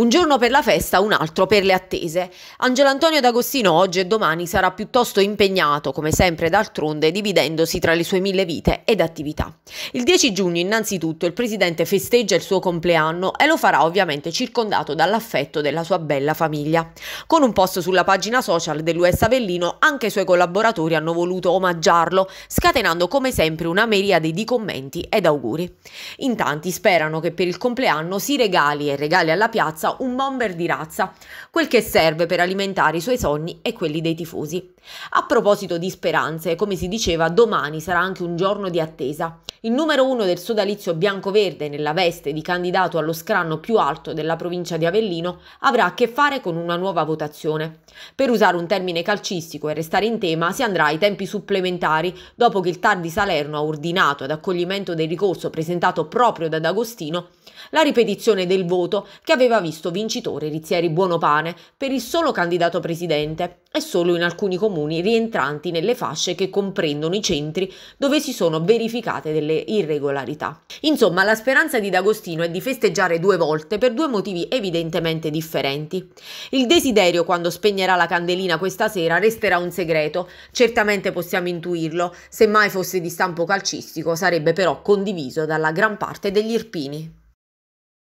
Un giorno per la festa, un altro per le attese. Angelo Antonio D'Agostino oggi e domani sarà piuttosto impegnato, come sempre d'altronde, dividendosi tra le sue mille vite ed attività. Il 10 giugno innanzitutto il presidente festeggia il suo compleanno e lo farà ovviamente circondato dall'affetto della sua bella famiglia. Con un post sulla pagina social dell'US Avellino anche i suoi collaboratori hanno voluto omaggiarlo, scatenando come sempre una meriade di commenti ed auguri. In tanti sperano che per il compleanno si regali e regali alla piazza razza, un bomber di razza, quel che serve per alimentare i suoi sogni e quelli dei tifosi. A proposito di speranze, come si diceva, domani sarà anche un giorno di attesa il numero uno del sodalizio bianco-verde nella veste di candidato allo scranno più alto della provincia di Avellino avrà a che fare con una nuova votazione. Per usare un termine calcistico e restare in tema, si andrà ai tempi supplementari dopo che il TAR di Salerno ha ordinato ad accoglimento del ricorso presentato proprio da D'Agostino la ripetizione del voto che aveva visto vincitore Rizzieri Buonopane per il solo candidato presidente e solo in alcuni comuni rientranti nelle fasce che comprendono i centri dove si sono verificate delle delle irregolarità. Insomma, la speranza di D'Agostino è di festeggiare due volte per due motivi evidentemente differenti. Il desiderio quando spegnerà la candelina questa sera resterà un segreto, certamente possiamo intuirlo, se mai fosse di stampo calcistico sarebbe però condiviso dalla gran parte degli irpini.